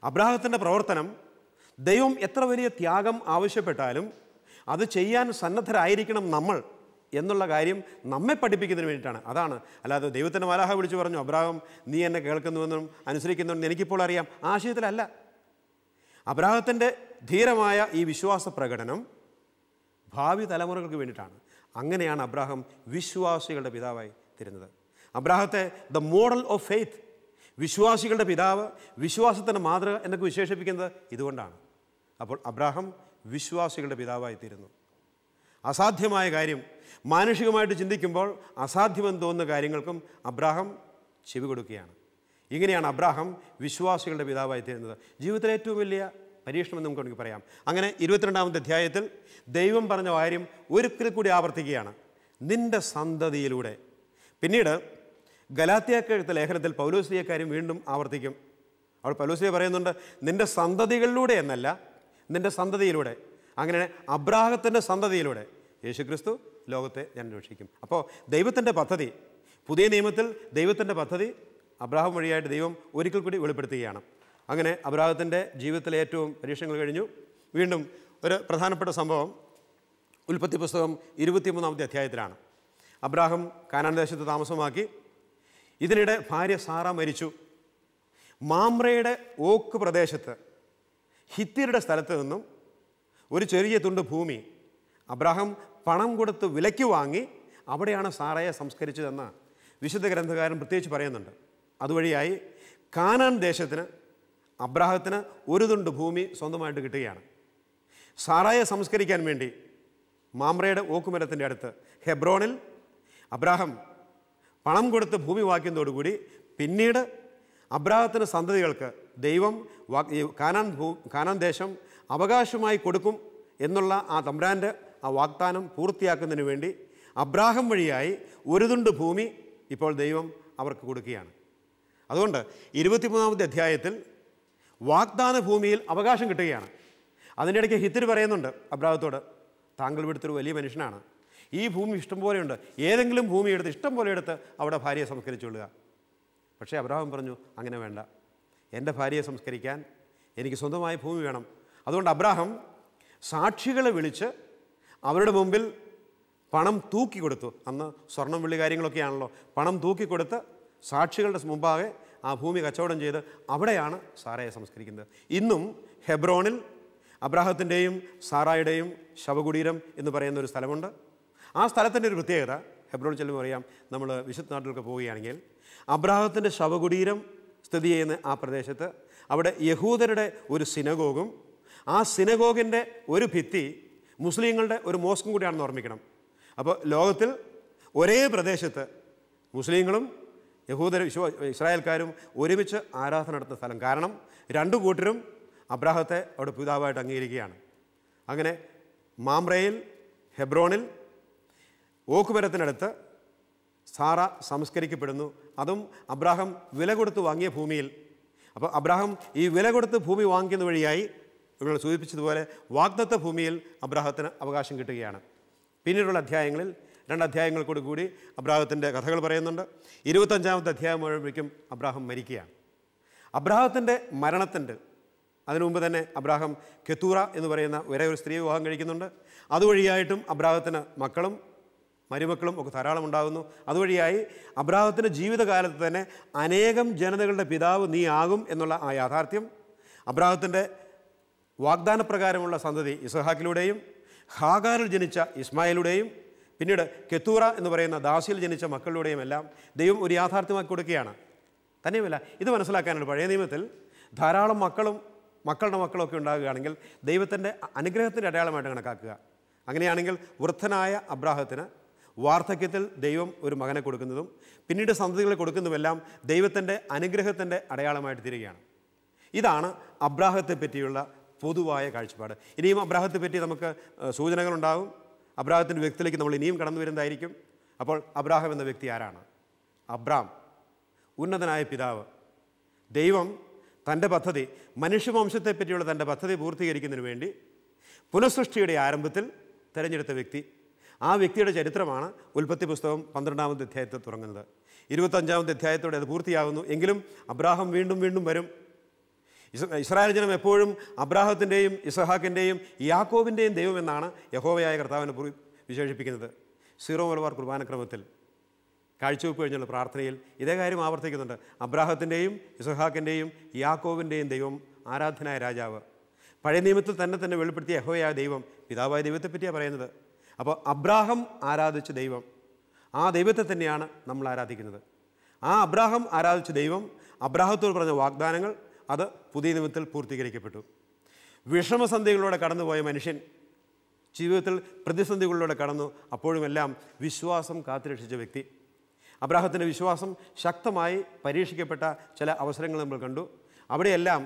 അബ്രാഹത്തിൻ്റെ പ്രവർത്തനം ദൈവം എത്ര വലിയ ത്യാഗം ആവശ്യപ്പെട്ടാലും അത് ചെയ്യാൻ സന്നദ്ധരായിരിക്കണം നമ്മൾ എന്നുള്ള കാര്യം നമ്മെ പഠിപ്പിക്കുന്നതിന് വേണ്ടിയിട്ടാണ് അതാണ് അല്ലാതെ ദൈവത്തിൻ്റെ മാലാഹ വിളിച്ചു പറഞ്ഞു അബ്രാഹം നീ എന്നെ കേൾക്കുന്നുവെന്നും അനുസരിക്കുന്നുണ്ടെന്ന് എനിക്കിപ്പോൾ അറിയാം ആശയത്തിലല്ല അബ്രാഹത്തിൻ്റെ ധീരമായ ഈ വിശ്വാസ പ്രകടനം ഭാവി തലമുറകൾക്ക് വേണ്ടിയിട്ടാണ് അങ്ങനെയാണ് അബ്രാഹം വിശ്വാസികളുടെ പിതാവായി തരുന്നത് അബ്രാഹത്തെ ദ മോഡൽ ഓഫ് ഫെയ്ത്ത് വിശ്വാസികളുടെ പിതാവ് വിശ്വാസത്തിൻ്റെ മാതൃക എന്നൊക്കെ വിശേഷിപ്പിക്കുന്നത് ഇതുകൊണ്ടാണ് അപ്പോൾ അബ്രാഹം വിശ്വാസികളുടെ പിതാവായിത്തീരുന്നു അസാധ്യമായ കാര്യം മാനുഷികമായിട്ട് ചിന്തിക്കുമ്പോൾ അസാധ്യമെന്ന് തോന്നുന്ന കാര്യങ്ങൾക്കും അബ്രാഹം ചെവി കൊടുക്കുകയാണ് ഇങ്ങനെയാണ് അബ്രാഹം വിശ്വാസികളുടെ പിതാവായിത്തീരുന്നത് ജീവിതത്തിലെ ഏറ്റവും വലിയ പരീക്ഷണമെന്ന് നമുക്ക് വേണമെങ്കിൽ പറയാം അങ്ങനെ ഇരുപത്തിരണ്ടാമത്തെ അധ്യായത്തിൽ ദൈവം പറഞ്ഞ കാര്യം ഒരിക്കൽ കൂടി ആവർത്തിക്കുകയാണ് നിൻ്റെ സന്തതിയിലൂടെ പിന്നീട് ഗലാത്തിയാക്കെഴുത്ത ലേഖനത്തിൽ പൗലോസിയെ കാര്യം വീണ്ടും ആവർത്തിക്കും അവൾ പൗലോസിയെ പറയുന്നുണ്ട് നിൻ്റെ സന്തതികളിലൂടെ എന്നല്ല നിൻ്റെ സന്തതിയിലൂടെ അങ്ങനെ അബ്രാഹത്തിൻ്റെ സന്തതിയിലൂടെ യേശുക്രിസ്തു ലോകത്തെ ഞാൻ രക്ഷിക്കും അപ്പോൾ ദൈവത്തിൻ്റെ പദ്ധതി പുതിയ നിയമത്തിൽ ദൈവത്തിൻ്റെ പദ്ധതി അബ്രാഹം വഴിയായിട്ട് ദൈവം ഒരിക്കൽ കൂടി വെളിപ്പെടുത്തുകയാണ് അങ്ങനെ അബ്രാഹത്തിൻ്റെ ജീവിതത്തിലെ ഏറ്റവും പരീക്ഷകൾ കഴിഞ്ഞു വീണ്ടും ഒരു പ്രധാനപ്പെട്ട സംഭവം ഉൽപ്പത്തി പുസ്തകം ഇരുപത്തിമൂന്നാമത്തെ അധ്യായത്തിലാണ് അബ്രാഹം കാനാൻ ദേശത്ത് താമസമാക്കി ഇതിനിടെ ഭാര്യ സാറ മരിച്ചു മാമ്രയുടെ ഓക്ക് പ്രദേശത്ത് ഹിത്തിരുടെ സ്ഥലത്ത് നിന്നും ഒരു ചെറിയ തുണ്ട് ഭൂമി അബ്രഹാം പണം കൊടുത്ത് വിലയ്ക്ക് വാങ്ങി അവിടെയാണ് സാറയെ സംസ്കരിച്ചതെന്ന് വിശുദ്ധ ഗ്രന്ഥകാരൻ പ്രത്യേകിച്ച് പറയുന്നുണ്ട് അതുവഴിയായി കാനാൻ ദേശത്തിന് അബ്രാഹത്തിന് ഒരു തുണ്ട് ഭൂമി സ്വന്തമായിട്ട് കിട്ടുകയാണ് സാറായെ സംസ്കരിക്കാൻ വേണ്ടി മാമ്രയുടെ ഓക്കുമരത്തിൻ്റെ അടുത്ത് ഹെബ്രോണിൽ അബ്രാഹം പണം കൊടുത്ത് ഭൂമി വാങ്ങിക്കുന്നതോടുകൂടി പിന്നീട് അബ്രാഹത്തിന് സന്തതികൾക്ക് ദൈവം കാനാൻ ഭൂ കാനാൻ ദേശം അവകാശമായി കൊടുക്കും എന്നുള്ള ആ തമ്പ്രാൻ്റെ ആ വാഗ്ദാനം പൂർത്തിയാക്കുന്നതിന് വേണ്ടി അബ്രാഹം വഴിയായി ഒരു തുണ്ട് ഭൂമി ഇപ്പോൾ ദൈവം അവർക്ക് കൊടുക്കുകയാണ് അതുകൊണ്ട് ഇരുപത്തിമൂന്നാമത്തെ അധ്യായത്തിൽ വാഗ്ദാന ഭൂമിയിൽ അവകാശം കിട്ടുകയാണ് അതിൻ്റെ ഇടയ്ക്ക് ഹിത്തിരി പറയുന്നുണ്ട് അബ്രാഹത്തോട് താങ്കൾ ഇവിടുത്തെ ഒരു വലിയ മനുഷ്യനാണ് ഈ ഭൂമി ഇഷ്ടം ഉണ്ട് ഏതെങ്കിലും ഭൂമി എടുത്ത് ഇഷ്ടം പോലെ എടുത്ത് അവിടെ ഭാര്യയെ സംസ്കരിച്ചുകൊള്ളുക പക്ഷേ അബ്രാഹം പറഞ്ഞു അങ്ങനെ വേണ്ട എൻ്റെ ഭാര്യയെ സംസ്കരിക്കാൻ എനിക്ക് സ്വന്തമായ ഭൂമി വേണം അതുകൊണ്ട് അബ്രാഹം സാക്ഷികളെ വിളിച്ച് അവരുടെ മുമ്പിൽ പണം തൂക്കി കൊടുത്തു അന്ന് സ്വർണം വെള്ളി കാര്യങ്ങളൊക്കെയാണല്ലോ പണം തൂക്കി കൊടുത്ത് സാക്ഷികളുടെ മുമ്പാകെ ആ ഭൂമി കച്ചവടം ചെയ്ത് അവിടെയാണ് സാറയെ സംസ്കരിക്കുന്നത് ഇന്നും ഹെബ്രോണിൽ അബ്രാഹത്തിൻ്റെയും സാറായുടെയും ശവകുടീരം എന്ന് പറയുന്ന ഒരു സ്ഥലമുണ്ട് ആ സ്ഥലത്തിൻ്റെ ഒരു പ്രത്യേകത ഹെബ്രോൺ ചെല്ലുമ്പോൾ അറിയാം നമ്മൾ വിശുദ്ധ നാട്ടിലൊക്കെ പോവുകയാണെങ്കിൽ അബ്രാഹത്തിൻ്റെ ശവകുടീരം സ്ഥിതി ചെയ്യുന്ന ആ പ്രദേശത്ത് അവിടെ യഹൂദരുടെ ഒരു സിനഗോഗും ആ സിനഗോഗിൻ്റെ ഒരു ഭിത്തി മുസ്ലിങ്ങളുടെ ഒരു മോസ്കും കൂടിയാണെന്ന് ഓർമ്മിക്കണം അപ്പോൾ ലോകത്തിൽ ഒരേ പ്രദേശത്ത് മുസ്ലിങ്ങളും യഹൂദർ വിശ്വ ഇസ്രായേൽക്കാരും ഒരുമിച്ച് ആരാധന നടത്തുന്ന സ്ഥലം കാരണം രണ്ടു കൂട്ടരും അബ്രാഹത്തെ അവിടെ പിതാവായിട്ട് അംഗീകരിക്കുകയാണ് അങ്ങനെ മാമ്രയിൽ ഹെബ്രോണിൽ ഓക്കുമരത്തിനടുത്ത് സാറ സംസ്കരിക്കപ്പെടുന്നു അതും അബ്രാഹം വില കൊടുത്ത് വാങ്ങിയ ഭൂമിയിൽ അപ്പോൾ അബ്രാഹം ഈ വില കൊടുത്ത് ഭൂമി വാങ്ങിക്കുന്ന വഴിയായി ഇവിടെ സൂചിപ്പിച്ചതുപോലെ വാഗ്ദത്ത ഭൂമിയിൽ അബ്രാഹത്തിന് അവകാശം കിട്ടുകയാണ് പിന്നീടുള്ള അധ്യായങ്ങളിൽ രണ്ട് അധ്യായങ്ങൾ കൂടി കൂടി അബ്രാഹത്തിൻ്റെ കഥകൾ പറയുന്നുണ്ട് ഇരുപത്തഞ്ചാമത്തെ അധ്യായം മുഴുവൻ അബ്രാഹം മരിക്കുകയാണ് അബ്രാഹത്തിൻ്റെ മരണത്തിൻ്റെ അതിനു മുമ്പ് തന്നെ അബ്രാഹം കെത്തൂറ എന്ന് പറയുന്ന വേറെ ഒരു സ്ത്രീ വിവാഹം കഴിക്കുന്നുണ്ട് അതുവഴിയായിട്ടും അബ്രാഹത്തിന് മക്കളും മരുമക്കളും ഒക്കെ ധാരാളം ഉണ്ടാകുന്നു അതുവഴിയായി അബ്രാഹത്തിൻ്റെ ജീവിതകാലത്ത് തന്നെ അനേകം ജനതകളുടെ പിതാവ് നീ ആകും എന്നുള്ള ആ യാഥാർത്ഥ്യം അബ്രാഹത്തിൻ്റെ വാഗ്ദാനപ്രകാരമുള്ള സന്തതി ഇസഹാക്കിലൂടെയും ഹാഗാറിൽ ജനിച്ച ഇസ്മായിലൂടെയും പിന്നീട് കെത്തൂറ എന്ന് പറയുന്ന ദാസിയിൽ ജനിച്ച മക്കളുടെയും എല്ലാം ദൈവം ഒരു യാഥാർത്ഥ്യമാക്കി കൊടുക്കുകയാണ് തന്നെയുമല്ല ഇത് മനസ്സിലാക്കാനാണ് പഴയ നിയമത്തിൽ ധാരാളം മക്കളും മക്കളുടെ മക്കളൊക്കെ ഉണ്ടാകുകയാണെങ്കിൽ ദൈവത്തിൻ്റെ അനുഗ്രഹത്തിൻ്റെ അടയാളമായിട്ട് കണക്കാക്കുക അങ്ങനെയാണെങ്കിൽ വൃദ്ധനായ അബ്രാഹത്തിന് വാർദ്ധക്യത്തിൽ ദൈവം ഒരു മകനെ കൊടുക്കുന്നതും പിന്നീട് സന്തതികളെ കൊടുക്കുന്നതുമെല്ലാം ദൈവത്തിൻ്റെ അനുഗ്രഹത്തിൻ്റെ അടയാളമായിട്ട് തീരുകയാണ് ഇതാണ് അബ്രാഹത്തെ പറ്റിയുള്ള പൊതുവായ കാഴ്ചപ്പാട് ഇനിയും അബ്രാഹത്തെ പറ്റി നമുക്ക് സൂചനകളുണ്ടാകും അബ്രാഹത്തിൻ്റെ വ്യക്തിയിലേക്ക് നമ്മൾ ഇനിയും കടന്നു വരുന്നതായിരിക്കും അപ്പോൾ അബ്രാഹം എന്ന വ്യക്തി ആരാണ് അബ്രാം ഉന്നതനായ പിതാവ് ദൈവം തൻ്റെ പദ്ധതി മനുഷ്യവംശത്തെപ്പറ്റിയുള്ള തൻ്റെ പദ്ധതി പൂർത്തീകരിക്കുന്നതിന് വേണ്ടി പുനഃസൃഷ്ടിയുടെ ആരംഭത്തിൽ തിരഞ്ഞെടുത്ത വ്യക്തി ആ വ്യക്തിയുടെ ചരിത്രമാണ് ഉൽപ്പത്തി പുസ്തകം പന്ത്രണ്ടാമത്തെ അധ്യായത്തെ തുടങ്ങുന്നത് ഇരുപത്തഞ്ചാമത്തെ അധ്യായത്തോടെ അത് പൂർത്തിയാകുന്നു എങ്കിലും അബ്രാഹം വീണ്ടും വീണ്ടും വരും ഇസ്രായേൽ ജനം എപ്പോഴും അബ്രാഹത്തിൻ്റെയും ഇസഹാക്കിൻ്റെയും യാക്കോബിൻ്റെയും ദൈവമെന്നാണ് യഹോവയായ കർത്താവിനെ വിശേഷിപ്പിക്കുന്നത് സീറോ മലബാർ കുർബാനക്രമത്തിൽ കാഴ്ചവെപ്പ് കഴിഞ്ഞുള്ള പ്രാർത്ഥനയിൽ ഇതേ കാര്യം ആവർത്തിക്കുന്നുണ്ട് അബ്രാഹത്തിൻ്റെയും ഇസഹാക്കിൻ്റെയും യാക്കോവിൻ്റെയും ദൈവം ആരാധനായ രാജാവ് പഴയ നിയമത്തിൽ തന്നെ തന്നെ വെളിപ്പെടുത്തിയ യഹോയായ ദൈവം പിതാവായ ദൈവത്തെപ്പറ്റിയാണ് പറയുന്നത് അപ്പോൾ അബ്രാഹം ആരാധിച്ച ദൈവം ആ ദൈവത്തെ തന്നെയാണ് നമ്മൾ ആരാധിക്കുന്നത് ആ അബ്രാഹം ആരാധിച്ച ദൈവം അബ്രാഹത്തോട് പറഞ്ഞ വാഗ്ദാനങ്ങൾ അത് പുതിയ നിയമത്തിൽ പൂർത്തീകരിക്കപ്പെട്ടു വിഷമസന്ധികളിലൂടെ കടന്നുപോയ മനുഷ്യൻ ജീവിതത്തിൽ പ്രതിസന്ധികളിലൂടെ കടന്നു അപ്പോഴുമെല്ലാം വിശ്വാസം കാത്തുരക്ഷിച്ച വ്യക്തി അബ്രാഹത്തിൻ്റെ വിശ്വാസം ശക്തമായി പരീക്ഷിക്കപ്പെട്ട ചില അവസരങ്ങൾ നമ്മൾ കണ്ടു അവിടെയെല്ലാം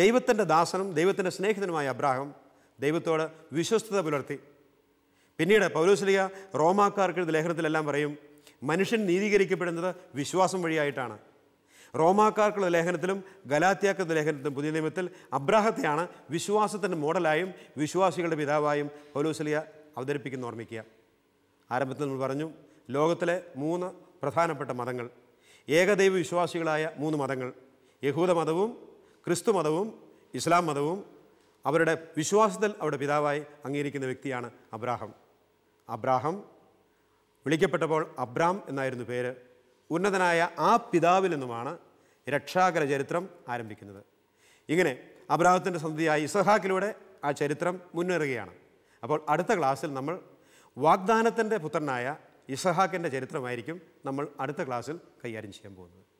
ദൈവത്തിൻ്റെ ദാസനും ദൈവത്തിൻ്റെ സ്നേഹിതനുമായ അബ്രാഹം ദൈവത്തോട് വിശ്വസ്തത പുലർത്തി പിന്നീട് പൗലോസ്ലിയ റോമാക്കാർക്ക് ലേഖനത്തിലെല്ലാം പറയും മനുഷ്യൻ നീതീകരിക്കപ്പെടുന്നത് വിശ്വാസം വഴിയായിട്ടാണ് റോമാക്കാർക്കുള്ള ലേഖനത്തിലും ഗലാത്യാക്കുള്ള ലേഖനത്തിലും പുതിയ നിയമത്തിൽ അബ്രാഹത്തെയാണ് വിശ്വാസത്തിൻ്റെ മോഡലായും വിശ്വാസികളുടെ പിതാവായും പൗലോസ്ലിയ അവതരിപ്പിക്കുന്ന ഓർമ്മിക്കുക ആരംഭത്തിൽ നമ്മൾ പറഞ്ഞു ലോകത്തിലെ മൂന്ന് പ്രധാനപ്പെട്ട മതങ്ങൾ ഏകദൈവ വിശ്വാസികളായ മൂന്ന് മതങ്ങൾ യഹൂദ മതവും ക്രിസ്തു മതവും ഇസ്ലാം മതവും അവരുടെ വിശ്വാസത്തിൽ അവരുടെ പിതാവായി അംഗീകരിക്കുന്ന വ്യക്തിയാണ് അബ്രാഹം അബ്രാഹം വിളിക്കപ്പെട്ടപ്പോൾ അബ്രാം എന്നായിരുന്നു പേര് ഉന്നതനായ ആ പിതാവിൽ നിന്നുമാണ് രക്ഷാകര ചരിത്രം ആരംഭിക്കുന്നത് ഇങ്ങനെ അബ്രാഹത്തിൻ്റെ സന്ധിയായ ഇസഹാക്കിലൂടെ ആ ചരിത്രം മുന്നേറുകയാണ് അപ്പോൾ അടുത്ത ക്ലാസ്സിൽ നമ്മൾ വാഗ്ദാനത്തിൻ്റെ പുത്രനായ ഇസഹാക്കിൻ്റെ ചരിത്രമായിരിക്കും നമ്മൾ അടുത്ത ക്ലാസ്സിൽ കൈകാര്യം ചെയ്യാൻ പോകുന്നത്